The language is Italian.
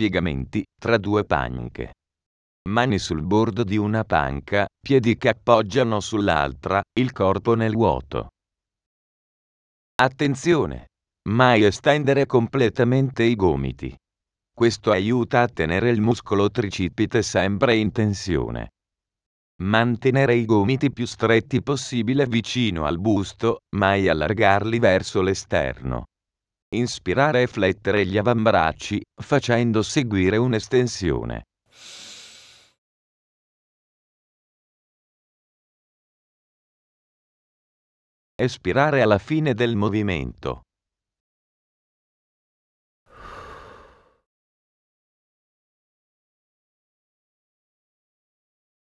piegamenti tra due panche. Mani sul bordo di una panca, piedi che appoggiano sull'altra, il corpo nel vuoto. Attenzione! Mai estendere completamente i gomiti. Questo aiuta a tenere il muscolo tricipite sempre in tensione. Mantenere i gomiti più stretti possibile vicino al busto, mai allargarli verso l'esterno inspirare e flettere gli avambracci, facendo seguire un'estensione. Espirare alla fine del movimento.